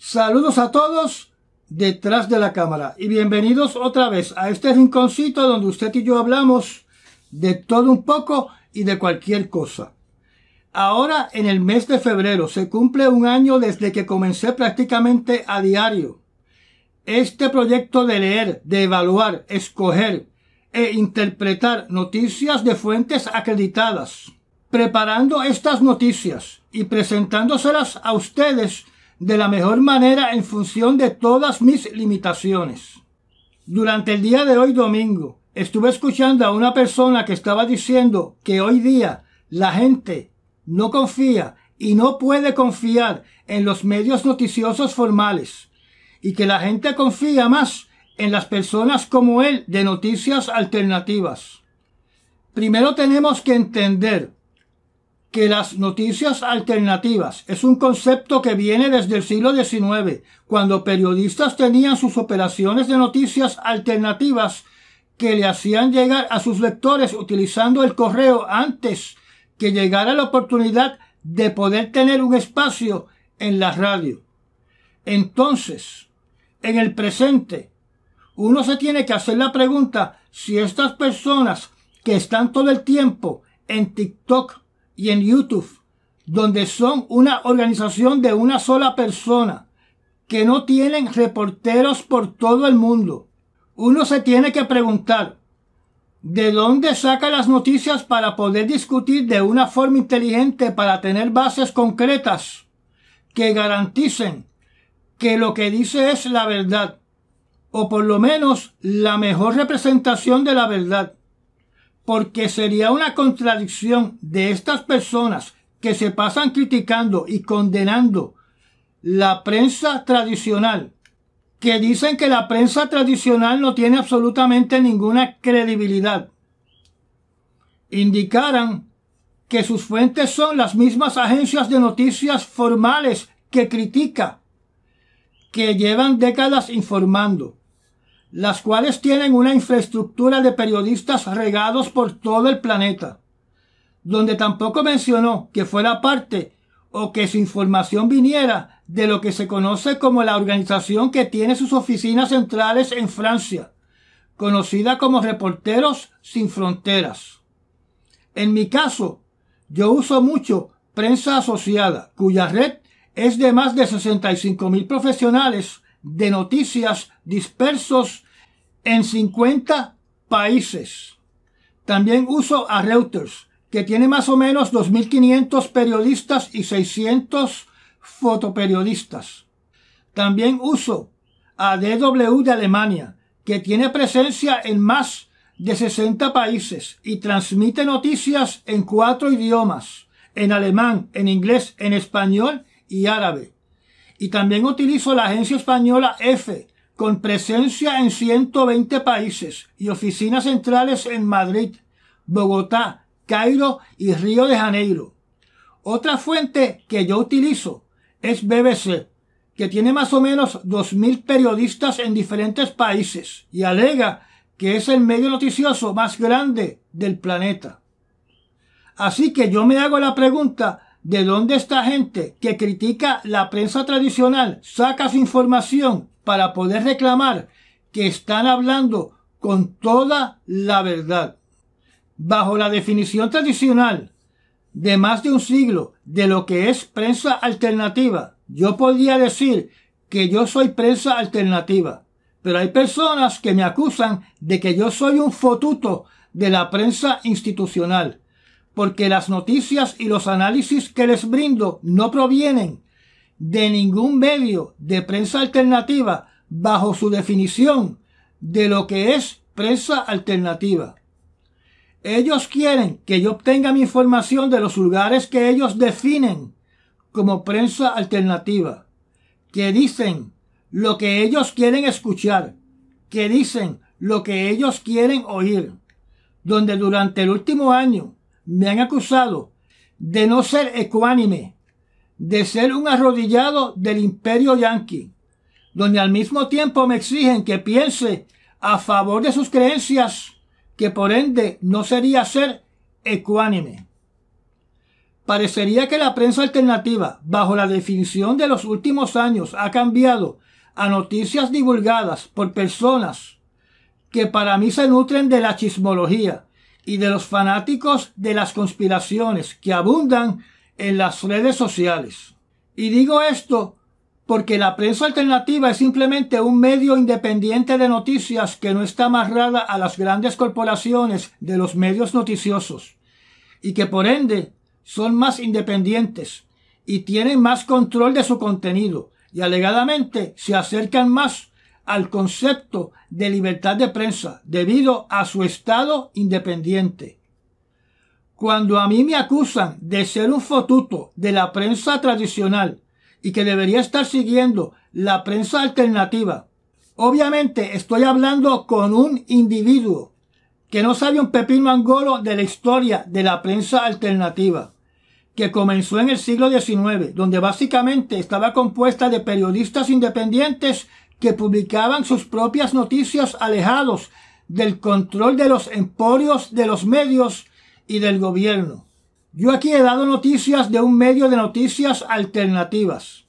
Saludos a todos detrás de la cámara y bienvenidos otra vez a este rinconcito donde usted y yo hablamos de todo un poco y de cualquier cosa. Ahora en el mes de febrero se cumple un año desde que comencé prácticamente a diario. Este proyecto de leer, de evaluar, escoger e interpretar noticias de fuentes acreditadas. Preparando estas noticias y presentándoselas a ustedes de la mejor manera en función de todas mis limitaciones. Durante el día de hoy domingo, estuve escuchando a una persona que estaba diciendo que hoy día la gente no confía y no puede confiar en los medios noticiosos formales y que la gente confía más en las personas como él de noticias alternativas. Primero tenemos que entender que las noticias alternativas es un concepto que viene desde el siglo XIX, cuando periodistas tenían sus operaciones de noticias alternativas que le hacían llegar a sus lectores utilizando el correo antes que llegara la oportunidad de poder tener un espacio en la radio. Entonces, en el presente, uno se tiene que hacer la pregunta si estas personas que están todo el tiempo en TikTok, y en YouTube, donde son una organización de una sola persona, que no tienen reporteros por todo el mundo. Uno se tiene que preguntar, ¿de dónde saca las noticias para poder discutir de una forma inteligente para tener bases concretas que garanticen que lo que dice es la verdad, o por lo menos la mejor representación de la verdad? porque sería una contradicción de estas personas que se pasan criticando y condenando la prensa tradicional, que dicen que la prensa tradicional no tiene absolutamente ninguna credibilidad. Indicaran que sus fuentes son las mismas agencias de noticias formales que critica, que llevan décadas informando las cuales tienen una infraestructura de periodistas regados por todo el planeta, donde tampoco mencionó que fuera parte o que su información viniera de lo que se conoce como la organización que tiene sus oficinas centrales en Francia, conocida como Reporteros Sin Fronteras. En mi caso, yo uso mucho prensa asociada, cuya red es de más de 65 mil profesionales de noticias dispersos en 50 países. También uso a Reuters, que tiene más o menos 2.500 periodistas y 600 fotoperiodistas. También uso a DW de Alemania, que tiene presencia en más de 60 países y transmite noticias en cuatro idiomas, en alemán, en inglés, en español y árabe. Y también utilizo la agencia española EFE, con presencia en 120 países y oficinas centrales en Madrid, Bogotá, Cairo y Río de Janeiro. Otra fuente que yo utilizo es BBC, que tiene más o menos 2.000 periodistas en diferentes países y alega que es el medio noticioso más grande del planeta. Así que yo me hago la pregunta ¿De dónde esta gente que critica la prensa tradicional saca su información para poder reclamar que están hablando con toda la verdad? Bajo la definición tradicional de más de un siglo de lo que es prensa alternativa, yo podría decir que yo soy prensa alternativa, pero hay personas que me acusan de que yo soy un fotuto de la prensa institucional porque las noticias y los análisis que les brindo no provienen de ningún medio de prensa alternativa bajo su definición de lo que es prensa alternativa. Ellos quieren que yo obtenga mi información de los lugares que ellos definen como prensa alternativa, que dicen lo que ellos quieren escuchar, que dicen lo que ellos quieren oír, donde durante el último año me han acusado de no ser ecuánime, de ser un arrodillado del imperio yanqui, donde al mismo tiempo me exigen que piense a favor de sus creencias, que por ende no sería ser ecuánime. Parecería que la prensa alternativa, bajo la definición de los últimos años, ha cambiado a noticias divulgadas por personas que para mí se nutren de la chismología, y de los fanáticos de las conspiraciones que abundan en las redes sociales. Y digo esto porque la prensa alternativa es simplemente un medio independiente de noticias que no está amarrada a las grandes corporaciones de los medios noticiosos y que por ende son más independientes y tienen más control de su contenido y alegadamente se acercan más al concepto de libertad de prensa debido a su estado independiente. Cuando a mí me acusan de ser un fotuto de la prensa tradicional y que debería estar siguiendo la prensa alternativa, obviamente estoy hablando con un individuo que no sabe un pepino angolo de la historia de la prensa alternativa, que comenzó en el siglo XIX, donde básicamente estaba compuesta de periodistas independientes que publicaban sus propias noticias alejados del control de los emporios de los medios y del gobierno. Yo aquí he dado noticias de un medio de noticias alternativas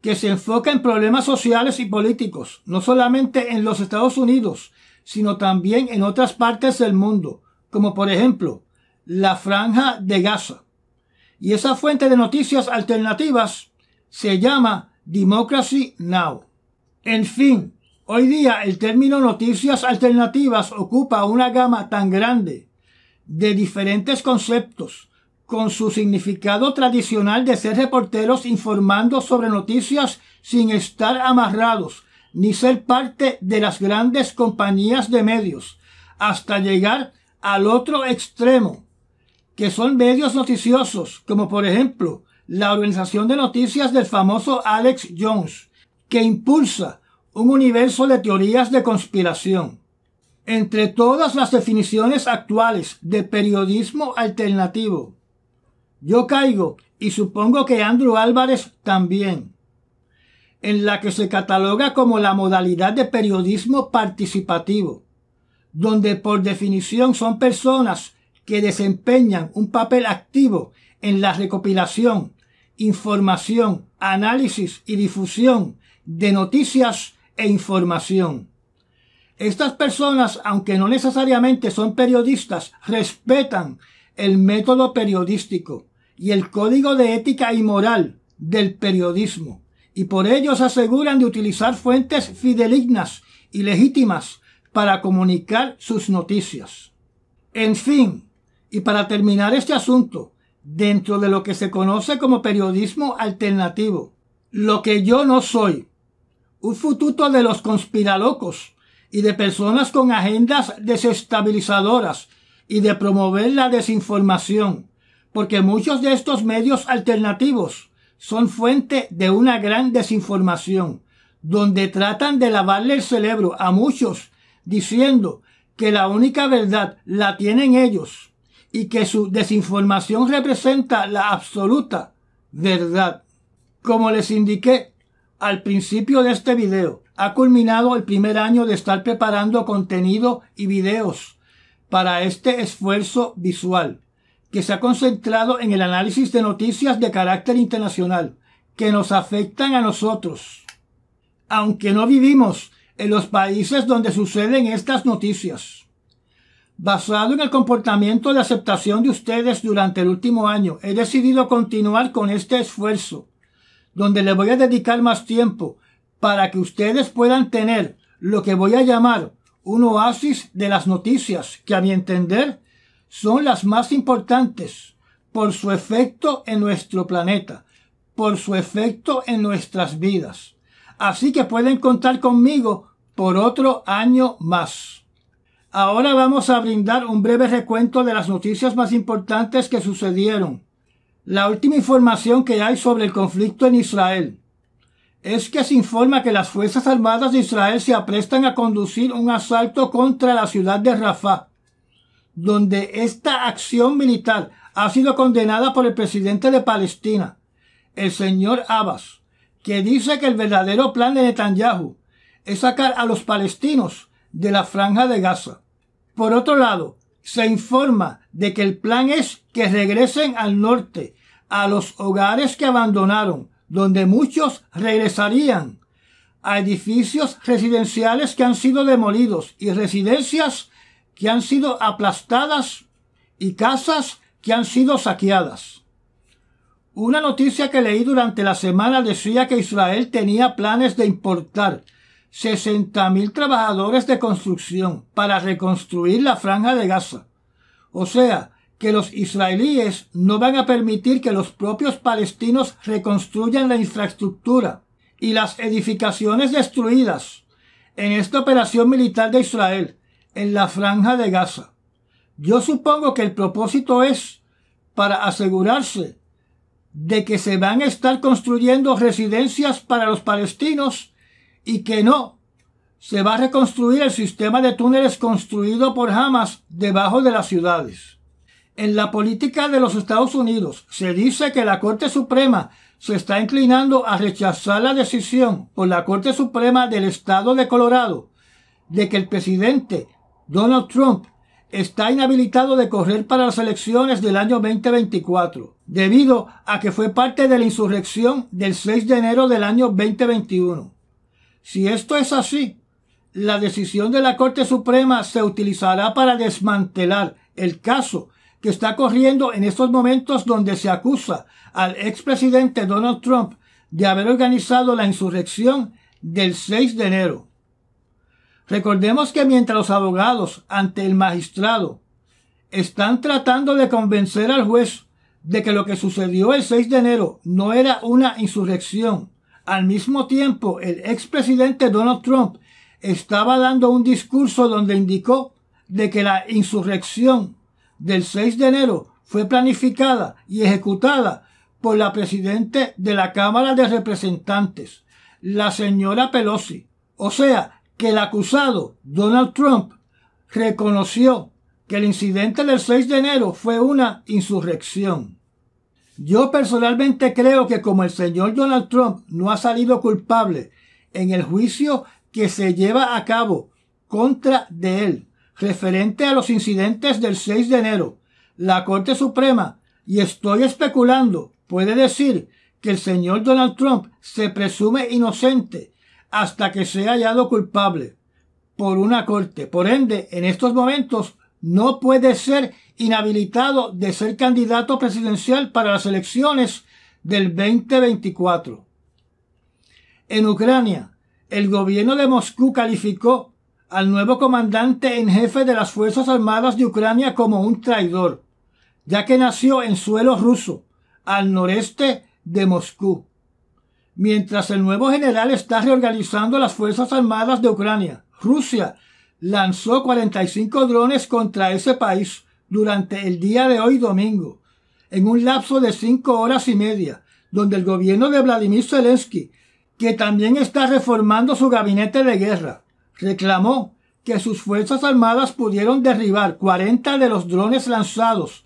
que se enfoca en problemas sociales y políticos, no solamente en los Estados Unidos, sino también en otras partes del mundo, como por ejemplo la franja de Gaza. Y esa fuente de noticias alternativas se llama Democracy Now! En fin, hoy día el término noticias alternativas ocupa una gama tan grande de diferentes conceptos con su significado tradicional de ser reporteros informando sobre noticias sin estar amarrados ni ser parte de las grandes compañías de medios, hasta llegar al otro extremo, que son medios noticiosos, como por ejemplo la organización de noticias del famoso Alex Jones, que impulsa un universo de teorías de conspiración. Entre todas las definiciones actuales de periodismo alternativo, yo caigo y supongo que Andrew Álvarez también, en la que se cataloga como la modalidad de periodismo participativo, donde por definición son personas que desempeñan un papel activo en la recopilación, información, análisis y difusión de noticias e información. Estas personas, aunque no necesariamente son periodistas, respetan el método periodístico y el código de ética y moral del periodismo, y por ello se aseguran de utilizar fuentes fidelignas y legítimas para comunicar sus noticias. En fin, y para terminar este asunto, dentro de lo que se conoce como periodismo alternativo, lo que yo no soy, un fututo de los conspiralocos y de personas con agendas desestabilizadoras y de promover la desinformación, porque muchos de estos medios alternativos son fuente de una gran desinformación, donde tratan de lavarle el cerebro a muchos diciendo que la única verdad la tienen ellos y que su desinformación representa la absoluta verdad. Como les indiqué, al principio de este video. Ha culminado el primer año de estar preparando contenido y videos para este esfuerzo visual, que se ha concentrado en el análisis de noticias de carácter internacional que nos afectan a nosotros, aunque no vivimos en los países donde suceden estas noticias. Basado en el comportamiento de aceptación de ustedes durante el último año, he decidido continuar con este esfuerzo donde le voy a dedicar más tiempo para que ustedes puedan tener lo que voy a llamar un oasis de las noticias que a mi entender son las más importantes por su efecto en nuestro planeta, por su efecto en nuestras vidas. Así que pueden contar conmigo por otro año más. Ahora vamos a brindar un breve recuento de las noticias más importantes que sucedieron la última información que hay sobre el conflicto en Israel es que se informa que las Fuerzas Armadas de Israel se aprestan a conducir un asalto contra la ciudad de Rafah, donde esta acción militar ha sido condenada por el presidente de Palestina, el señor Abbas, que dice que el verdadero plan de Netanyahu es sacar a los palestinos de la franja de Gaza. Por otro lado, se informa de que el plan es que regresen al norte, a los hogares que abandonaron, donde muchos regresarían, a edificios residenciales que han sido demolidos y residencias que han sido aplastadas y casas que han sido saqueadas. Una noticia que leí durante la semana decía que Israel tenía planes de importar 60.000 trabajadores de construcción para reconstruir la franja de Gaza. O sea, que los israelíes no van a permitir que los propios palestinos reconstruyan la infraestructura y las edificaciones destruidas en esta operación militar de Israel en la franja de Gaza. Yo supongo que el propósito es para asegurarse de que se van a estar construyendo residencias para los palestinos y que no. Se va a reconstruir el sistema de túneles construido por Hamas debajo de las ciudades. En la política de los Estados Unidos se dice que la Corte Suprema se está inclinando a rechazar la decisión por la Corte Suprema del Estado de Colorado de que el presidente Donald Trump está inhabilitado de correr para las elecciones del año 2024 debido a que fue parte de la insurrección del 6 de enero del año 2021. Si esto es así, la decisión de la Corte Suprema se utilizará para desmantelar el caso que está corriendo en estos momentos donde se acusa al expresidente Donald Trump de haber organizado la insurrección del 6 de enero. Recordemos que mientras los abogados ante el magistrado están tratando de convencer al juez de que lo que sucedió el 6 de enero no era una insurrección, al mismo tiempo, el expresidente Donald Trump estaba dando un discurso donde indicó de que la insurrección del 6 de enero fue planificada y ejecutada por la presidente de la Cámara de Representantes, la señora Pelosi. O sea, que el acusado, Donald Trump, reconoció que el incidente del 6 de enero fue una insurrección. Yo personalmente creo que como el señor Donald Trump no ha salido culpable en el juicio que se lleva a cabo contra de él referente a los incidentes del 6 de enero, la Corte Suprema, y estoy especulando, puede decir que el señor Donald Trump se presume inocente hasta que sea hallado culpable por una corte. Por ende, en estos momentos no puede ser inhabilitado de ser candidato presidencial para las elecciones del 2024. En Ucrania, el gobierno de Moscú calificó al nuevo comandante en jefe de las Fuerzas Armadas de Ucrania como un traidor, ya que nació en suelo ruso, al noreste de Moscú. Mientras el nuevo general está reorganizando las Fuerzas Armadas de Ucrania, Rusia lanzó 45 drones contra ese país, durante el día de hoy domingo, en un lapso de cinco horas y media, donde el gobierno de Vladimir Zelensky, que también está reformando su gabinete de guerra, reclamó que sus Fuerzas Armadas pudieron derribar 40 de los drones lanzados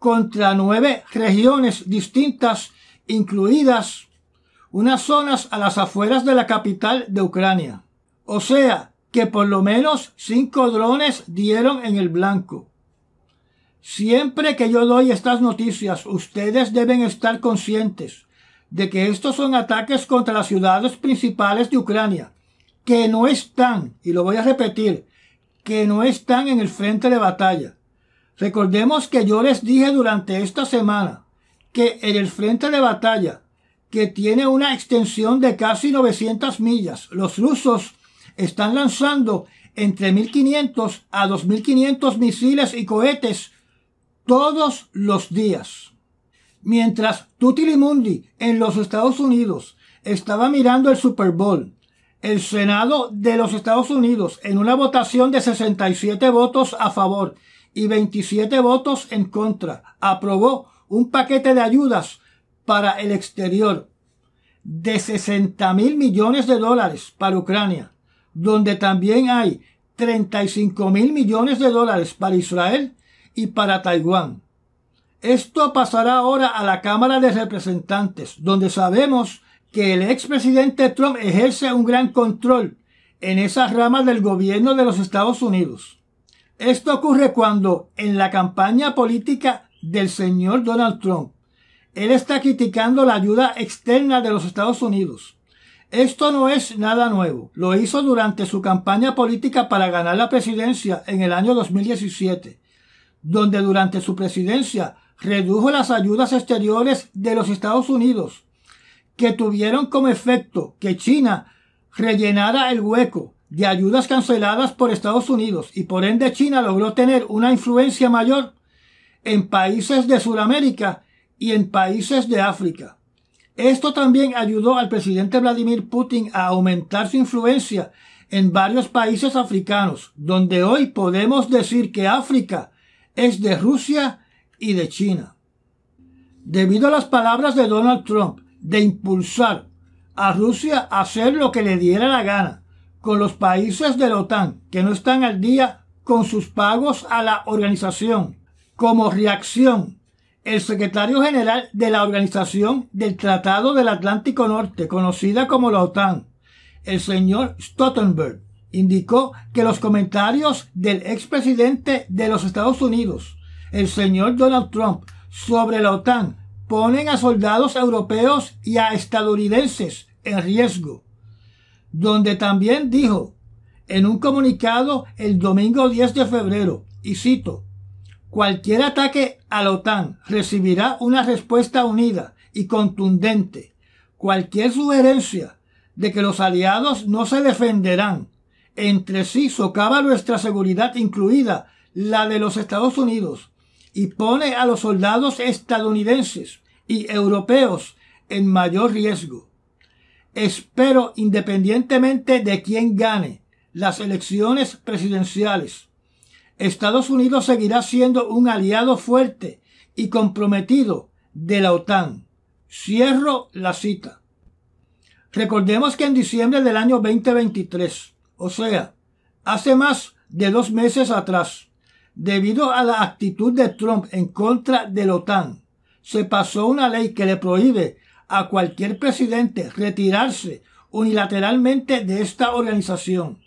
contra nueve regiones distintas, incluidas unas zonas a las afueras de la capital de Ucrania. O sea, que por lo menos cinco drones dieron en el blanco. Siempre que yo doy estas noticias, ustedes deben estar conscientes de que estos son ataques contra las ciudades principales de Ucrania, que no están, y lo voy a repetir, que no están en el frente de batalla. Recordemos que yo les dije durante esta semana que en el frente de batalla, que tiene una extensión de casi 900 millas, los rusos están lanzando entre 1.500 a 2.500 misiles y cohetes todos los días. Mientras Tutilimundi en los Estados Unidos estaba mirando el Super Bowl, el Senado de los Estados Unidos, en una votación de 67 votos a favor y 27 votos en contra, aprobó un paquete de ayudas para el exterior de 60 mil millones de dólares para Ucrania, donde también hay 35 mil millones de dólares para Israel y para Taiwán. Esto pasará ahora a la Cámara de Representantes, donde sabemos que el expresidente Trump ejerce un gran control en esas ramas del gobierno de los Estados Unidos. Esto ocurre cuando en la campaña política del señor Donald Trump, él está criticando la ayuda externa de los Estados Unidos. Esto no es nada nuevo. Lo hizo durante su campaña política para ganar la presidencia en el año 2017 donde durante su presidencia redujo las ayudas exteriores de los Estados Unidos, que tuvieron como efecto que China rellenara el hueco de ayudas canceladas por Estados Unidos y por ende China logró tener una influencia mayor en países de Sudamérica y en países de África. Esto también ayudó al presidente Vladimir Putin a aumentar su influencia en varios países africanos, donde hoy podemos decir que África es de Rusia y de China. Debido a las palabras de Donald Trump de impulsar a Rusia a hacer lo que le diera la gana con los países de la OTAN que no están al día con sus pagos a la organización. Como reacción, el secretario general de la Organización del Tratado del Atlántico Norte, conocida como la OTAN, el señor Stoltenberg, indicó que los comentarios del expresidente de los Estados Unidos, el señor Donald Trump, sobre la OTAN ponen a soldados europeos y a estadounidenses en riesgo, donde también dijo en un comunicado el domingo 10 de febrero, y cito, cualquier ataque a la OTAN recibirá una respuesta unida y contundente. Cualquier sugerencia de que los aliados no se defenderán entre sí socava nuestra seguridad incluida la de los Estados Unidos y pone a los soldados estadounidenses y europeos en mayor riesgo. Espero, independientemente de quién gane las elecciones presidenciales, Estados Unidos seguirá siendo un aliado fuerte y comprometido de la OTAN. Cierro la cita. Recordemos que en diciembre del año 2023, o sea, hace más de dos meses atrás, debido a la actitud de Trump en contra de la OTAN, se pasó una ley que le prohíbe a cualquier presidente retirarse unilateralmente de esta organización.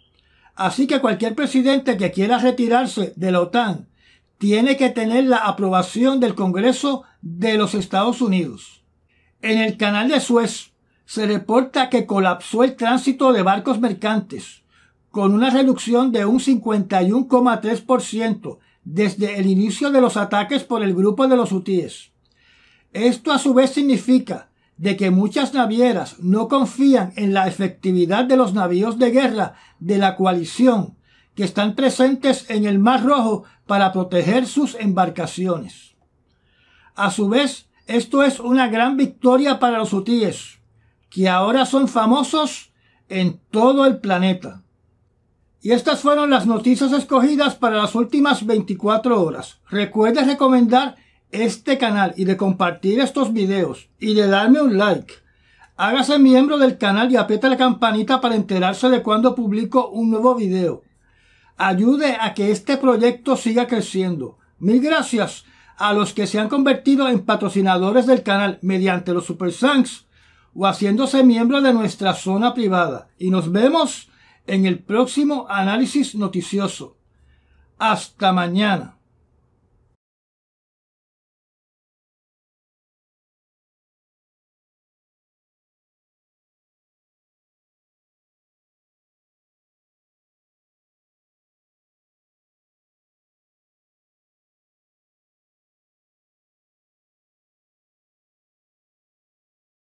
Así que cualquier presidente que quiera retirarse de la OTAN tiene que tener la aprobación del Congreso de los Estados Unidos. En el canal de Suez se reporta que colapsó el tránsito de barcos mercantes con una reducción de un 51,3% desde el inicio de los ataques por el grupo de los hutíes. Esto a su vez significa de que muchas navieras no confían en la efectividad de los navíos de guerra de la coalición que están presentes en el Mar Rojo para proteger sus embarcaciones. A su vez, esto es una gran victoria para los hutíes, que ahora son famosos en todo el planeta. Y estas fueron las noticias escogidas para las últimas 24 horas. Recuerde recomendar este canal y de compartir estos videos y de darme un like. Hágase miembro del canal y aprieta la campanita para enterarse de cuando publico un nuevo video. Ayude a que este proyecto siga creciendo. Mil gracias a los que se han convertido en patrocinadores del canal mediante los Super Sanks o haciéndose miembro de nuestra zona privada. Y nos vemos en el próximo análisis noticioso. Hasta mañana.